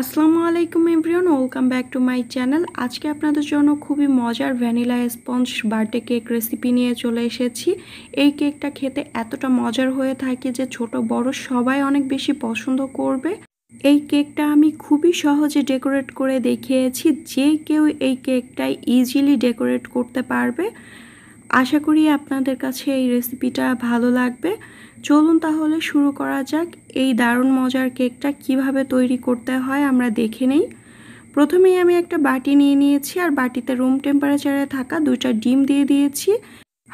আসসালামু আলাইকুম everyone welcome back to my channel আজকে আপনাদের জন্য খুবই মজার vanilla sponge birthday cake recipe নিয়ে চলে এসেছি এই কেকটা খেতে এতটা মজার হয়ে থাকে যে ছোট বড় সবাই অনেক বেশি পছন্দ করবে এই কেকটা আমি খুবই সহজে ডেকোরেট করে দেখিয়েছি যে কেউ এই কেকটাই ইজিলি ডেকোরেট করতে পারবে আশা করি আপনাদের কাছে এই রেসিপিটা ভালো লাগবে চলুন তাহলে শুরু করা যাক এই দারুণ মজার কেকটা কিভাবে তৈরি করতে হয় আমরা দেখে নেই প্রথমেই আমি একটা বাটি নিয়ে নিয়েছি আর বাটিতে রুম টেম্পারেচারে থাকা দুইটা ডিম দিয়ে দিয়েছি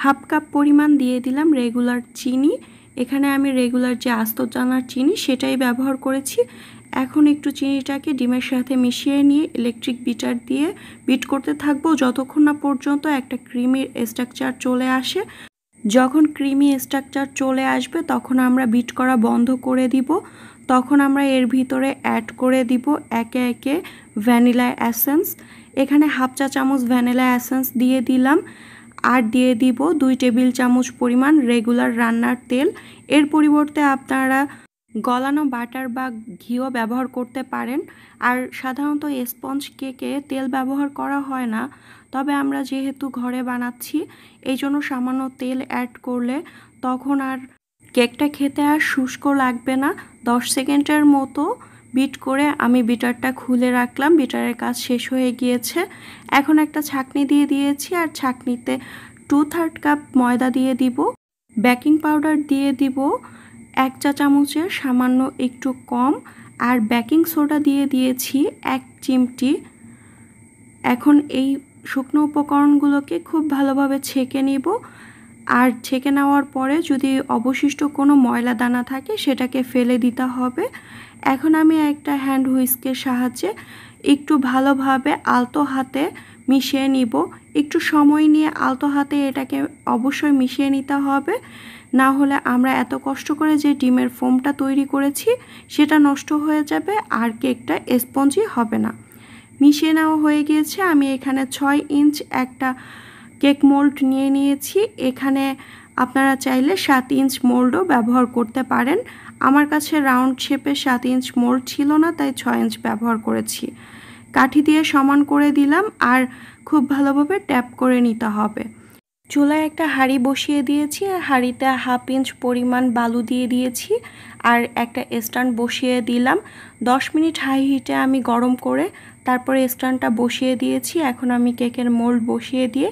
হাফ কাপ পরিমাণ দিয়ে দিলাম রেগুলার চিনি এখানে আমি রেগুলার যে আস্ত চিনি সেটাই ব্যবহার করেছি এখন একটু চিনিটাকে ডিমের সাথে মিশিয়ে নিয়ে ইলেকট্রিক বিটার দিয়ে বিট করতে থাকবো যতক্ষণ না পর্যন্ত একটা ক্রিমের স্ট্রাকচার চলে আসে যখন ক্রিমি স্ট্রাকচার চলে আসবে তখন আমরা বিট করা বন্ধ করে দিব তখন আমরা এর ভিতরে অ্যাড করে দিব একে একে ভ্যানিলা অ্যাসেন্স এখানে হাফ চা চামচ ভ্যানিলা অ্যাসেন্স দিয়ে দিলাম আর দিয়ে দিব দুই টেবিল চামচ পরিমাণ রেগুলার রান্নার তেল এর পরিবর্তে আপনারা গলানো বাটার বা ঘিও ব্যবহার করতে পারেন আর সাধারণত স্পঞ্জ কেকে তেল ব্যবহার করা হয় না তবে আমরা যেহেতু ঘরে বানাচ্ছি এই জন্য সামান্য তেল অ্যাড করলে তখন আর কেকটা খেতে আর শুষ্ক লাগবে না দশ সেকেন্ডের মতো বিট করে আমি বিটারটা খুলে রাখলাম বিটারের কাজ শেষ হয়ে গিয়েছে এখন একটা ছাকনি দিয়ে দিয়েছি আর ছাকনিতে টু থার্ড কাপ ময়দা দিয়ে দিব বেকিং পাউডার দিয়ে দিব এক চা চামচের সামান্য একটু কম আর বেকিং সোডা দিয়ে দিয়েছি এক চিমটি এখন এই শুকনো উপকরণগুলোকে খুব ভালোভাবে ছেঁকে নিব আর ছেঁকে নেওয়ার পরে যদি অবশিষ্ট কোনো ময়লা দানা থাকে সেটাকে ফেলে দিতে হবে এখন আমি একটা হ্যান্ড হুইস্কের সাহায্যে একটু ভালোভাবে আলতো হাতে মিশিয়ে নিব একটু সময় নিয়ে আলতো হাতে এটাকে অবশ্যই মিশিয়ে নিতে হবে না হলে আমরা এত কষ্ট করে যে ডিমের ফোমটা তৈরি করেছি সেটা নষ্ট হয়ে যাবে আর কেকটা স্পঞ্জি হবে না মিশিয়ে নেওয়া হয়ে গিয়েছে আমি এখানে ছয় ইঞ্চ একটা কেক মোল্ড নিয়ে নিয়েছি এখানে আপনারা চাইলে সাত ইঞ্চ মোল্ডও ব্যবহার করতে পারেন আমার কাছে রাউন্ড শেপে সাত ইঞ্চ মোল্ড ছিল না তাই ছয় ইঞ্চ ব্যবহার করেছি কাঠি দিয়ে সমান করে দিলাম আর খুব ভালোভাবে ট্যাপ করে নিতে হবে চুলায় একটা হাঁড়ি বসিয়ে দিয়েছি আর হাঁড়িতে হাফ ইঞ্চ পরিমাণ বালু দিয়ে দিয়েছি আর একটা স্ট্যান্ড বসিয়ে দিলাম দশ মিনিট হাই হিটে আমি গরম করে তারপরে স্ট্যান্ডটা বসিয়ে দিয়েছি এখন আমি কেকের মোল্ড বসিয়ে দিয়ে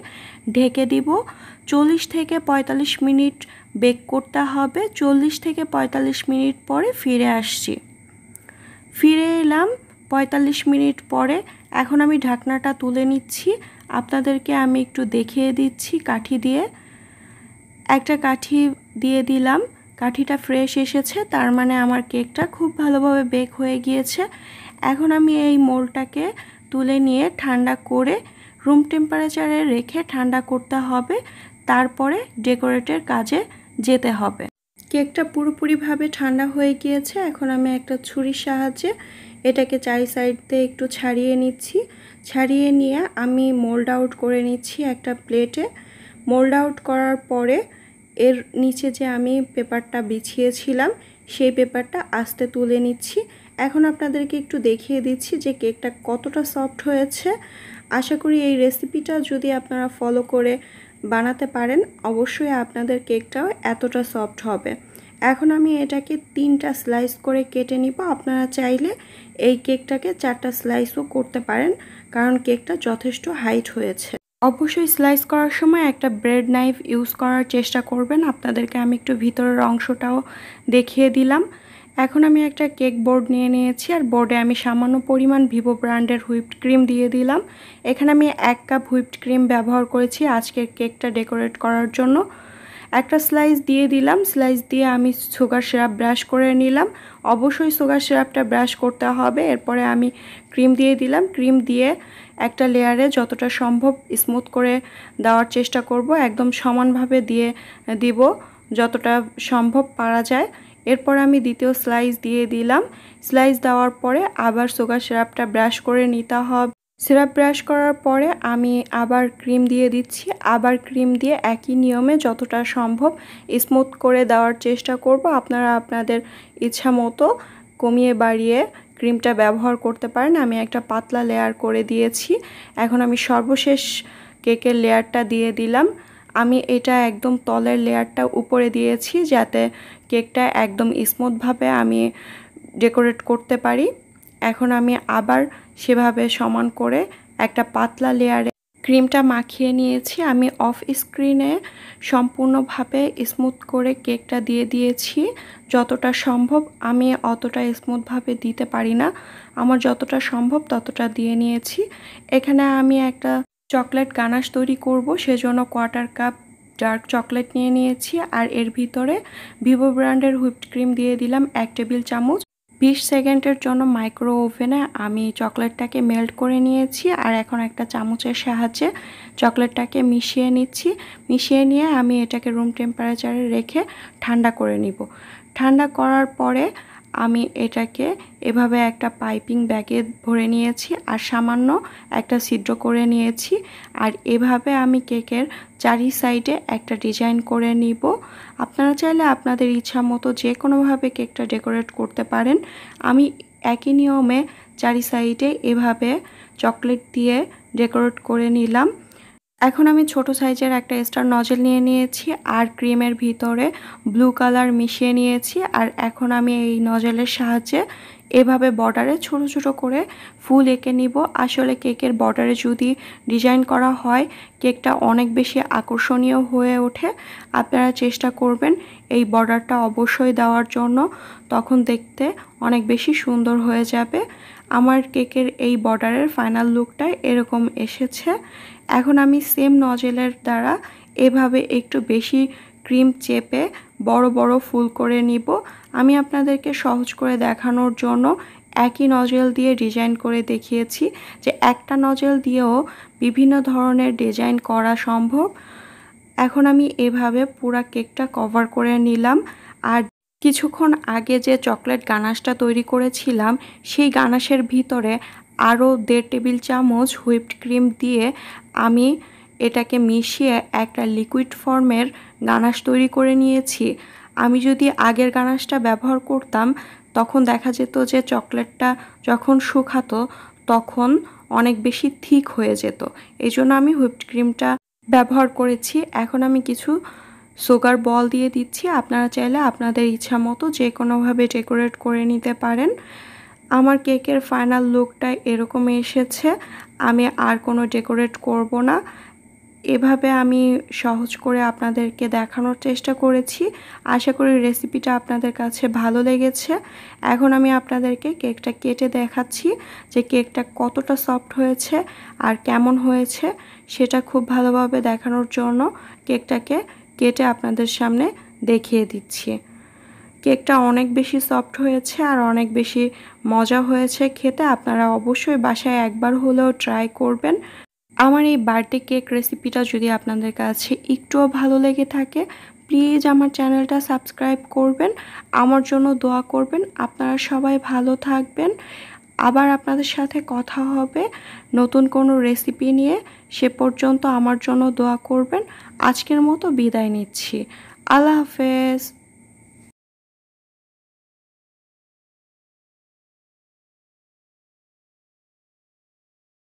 ঢেকে দিব চল্লিশ থেকে ৪৫ মিনিট বেক করতে হবে চল্লিশ থেকে ৪৫ মিনিট পরে ফিরে আসছি ফিরে এলাম ৪৫ মিনিট পরে এখন আমি ঢাকনাটা তুলে নিচ্ছি আপনাদেরকে আমি একটু দেখিয়ে দিচ্ছি কাঠি দিয়ে একটা কাঠি দিয়ে দিলাম কাঠিটা ফ্রেশ এসেছে তার মানে আমার কেকটা খুব ভালোভাবে বেক হয়ে গিয়েছে এখন আমি এই মোলটাকে তুলে নিয়ে ঠান্ডা করে রুম টেম্পারেচারে রেখে ঠান্ডা করতে হবে তারপরে ডেকোরেটের কাজে যেতে হবে কেকটা পুরোপুরিভাবে ঠান্ডা হয়ে গিয়েছে এখন আমি একটা ছুরির সাহায্যে এটাকে চারি সাইড দিয়ে একটু ছাড়িয়ে নিচ্ছি ছাড়িয়ে নিয়ে আমি মোল্ড আউট করে নিচ্ছি একটা প্লেটে মোল্ড আউট করার পরে এর নিচে যে আমি পেপারটা বিছিয়েছিলাম সেই পেপারটা আস্তে তুলে নিচ্ছি এখন আপনাদেরকে একটু দেখিয়ে দিচ্ছি যে কেকটা কতটা সফট হয়েছে আশা করি এই রেসিপিটা যদি আপনারা ফলো করে বানাতে পারেন অবশ্যই আপনাদের কেকটাও এতটা সফট হবে এখন আমি এটাকে তিনটা স্লাইস করে কেটে নিব আপনারা চাইলে এই কেকটাকে চারটা স্লাইসও করতে পারেন কারণ কেকটা যথেষ্ট হাইট হয়েছে অবশ্যই স্লাইস করার সময় একটা ব্রেড নাইফ ইউজ করার চেষ্টা করবেন আপনাদেরকে আমি একটু ভিতরের অংশটাও দেখিয়ে দিলাম এখন আমি একটা কেক বোর্ড নিয়ে নিয়েছি আর বোর্ডে আমি সামান্য পরিমাণ ভিভো ব্র্যান্ডের হুইপড ক্রিম দিয়ে দিলাম এখানে আমি এক কাপ হুইপড ক্রিম ব্যবহার করেছি আজকের কেকটা ডেকোরেট করার জন্য একটা স্লাইস দিয়ে দিলাম স্লাইস দিয়ে আমি সুগার সিরাপ ব্রাশ করে নিলাম অবশ্যই সুগার সিরাপটা ব্রাশ করতে হবে এরপরে আমি ক্রিম দিয়ে দিলাম ক্রিম দিয়ে একটা লেয়ারে যতটা সম্ভব স্মুথ করে দেওয়ার চেষ্টা করব একদম সমানভাবে দিয়ে দিব যতটা সম্ভব পারা যায় এরপর আমি দ্বিতীয় স্লাইস দিয়ে দিলাম স্লাইস দেওয়ার পরে আবার সুগার সিরাপটা ব্রাশ করে নিতে হবে সিরাপ ব্রাশ করার পরে আমি আবার ক্রিম দিয়ে দিচ্ছি আবার ক্রিম দিয়ে একই নিয়মে যতটা সম্ভব স্মুথ করে দেওয়ার চেষ্টা করব আপনারা আপনাদের ইচ্ছা মতো কমিয়ে বাড়িয়ে ক্রিমটা ব্যবহার করতে পারেন আমি একটা পাতলা লেয়ার করে দিয়েছি এখন আমি সর্বশেষ কেকের লেয়ারটা দিয়ে দিলাম আমি এটা একদম তলের লেয়ারটা উপরে দিয়েছি যাতে কেকটা একদম স্মুথভাবে আমি ডেকোরেট করতে পারি এখন আমি আবার সেভাবে সমান করে একটা পাতলা লেয়ারে ক্রিমটা মাখিয়ে নিয়েছি আমি অফ স্ক্রিনে সম্পূর্ণভাবে স্মুথ করে কেকটা দিয়ে দিয়েছি যতটা সম্ভব আমি অতটা স্মুথভাবে দিতে পারি না আমার যতটা সম্ভব ততটা দিয়ে নিয়েছি এখানে আমি একটা চকলেট গানাশ তৈরি করব সেজন্য কোয়ার্টার কাপ ডার্ক চকলেট নিয়ে নিয়েছি আর এর ভিতরে ভিভো ব্র্যান্ডের হুইপড ক্রিম দিয়ে দিলাম এক টেবিল চামচ বিশ সেকেন্ডের জন্য মাইক্রো ওভেনে আমি চকলেটটাকে মেল্ট করে নিয়েছি আর এখন একটা চামচের সাহায্যে চকলেটটাকে মিশিয়ে নিচ্ছি মিশিয়ে নিয়ে আমি এটাকে রুম টেম্পারেচারে রেখে ঠান্ডা করে নিব ঠান্ডা করার পরে আমি এটাকে এভাবে একটা পাইপিং ব্যাগে ভরে নিয়েছি আর সামান্য একটা ছিদ্র করে নিয়েছি আর এভাবে আমি কেকের চারি সাইডে একটা ডিজাইন করে নিব আপনারা চাইলে আপনাদের ইচ্ছা মতো যে কোনোভাবে কেকটা ডেকোরেট করতে পারেন আমি একই নিয়মে চারি সাইডে এভাবে চকলেট দিয়ে ডেকোরেট করে নিলাম এখন আমি ছোট সাইজের একটা স্টার নজেল নিয়ে নিয়েছি আর ক্রিমের ভিতরে ব্লু কালার মিশিয়ে নিয়েছি আর এখন আমি এই নজেলের সাহায্যে এভাবে বর্ডারে ছোট ছোট করে ফুল এঁকে নিব আসলে কেকের বর্ডারে যদি ডিজাইন করা হয় কেকটা অনেক বেশি আকর্ষণীয় হয়ে ওঠে আপনারা চেষ্টা করবেন এই বর্ডারটা অবশ্যই দেওয়ার জন্য তখন দেখতে অনেক বেশি সুন্দর হয়ে যাবে আমার কেকের এই বর্ডারের ফাইনাল লুকটাই এরকম এসেছে এখন আমি সেম নজেলের দ্বারা এভাবে একটু বেশি ক্রিম চেপে বড় বড় ফুল করে নিব আমি আপনাদেরকে সহজ করে দেখানোর জন্য একই নজেল দিয়ে ডিজাইন করে দেখিয়েছি যে একটা নজেল দিয়েও বিভিন্ন ধরনের ডিজাইন করা সম্ভব এখন আমি এভাবে পুরা কেকটা কভার করে নিলাম আর কিছুক্ষণ আগে যে চকলেট গানাশটা তৈরি করেছিলাম সেই গানাশের ভিতরে আরও দেড় টেবিল চামচ হুইপড ক্রিম দিয়ে আমি এটাকে মিশিয়ে একটা লিকুইড ফর্মের গানাশ তৈরি করে নিয়েছি আমি যদি আগের গানাশটা ব্যবহার করতাম তখন দেখা যেত যে চকলেটটা যখন শুকাতো তখন অনেক বেশি থিক হয়ে যেত এই জন্য আমি হুইপড ক্রিমটা ব্যবহার করেছি এখন আমি কিছু সুগার বল দিয়ে দিচ্ছি আপনারা চাইলে আপনাদের ইচ্ছা মতো যে কোনোভাবে ডেকোরেট করে নিতে পারেন আমার কেকের ফাইনাল লুকটা এরকম এসেছে আমি আর কোনো ডেকোরেট করব না এভাবে আমি সহজ করে আপনাদেরকে দেখানোর চেষ্টা করেছি আশা করি রেসিপিটা আপনাদের কাছে ভালো লেগেছে এখন আমি আপনাদেরকে কেকটা কেটে দেখাচ্ছি যে কেকটা কতটা সফট হয়েছে আর কেমন হয়েছে সেটা খুব ভালোভাবে দেখানোর জন্য কেকটাকে কেটে আপনাদের সামনে দেখিয়ে দিচ্ছি কেকটা অনেক বেশি সফট হয়েছে আর অনেক বেশি মজা হয়েছে খেতে আপনারা অবশ্যই বাসায় একবার হলেও ট্রাই করবেন আমার এই বার্থডে কেক রেসিপিটা যদি আপনাদের কাছে একটুও ভালো লেগে থাকে প্লিজ আমার চ্যানেলটা সাবস্ক্রাইব করবেন আমার জন্য দোয়া করবেন আপনারা সবাই ভালো থাকবেন আবার আপনাদের সাথে কথা হবে নতুন কোনো রেসিপি নিয়ে সে পর্যন্ত আমার জন্য দোয়া করবেন আজকের মতো বিদায় নিচ্ছি আল্লাহ হাফেজ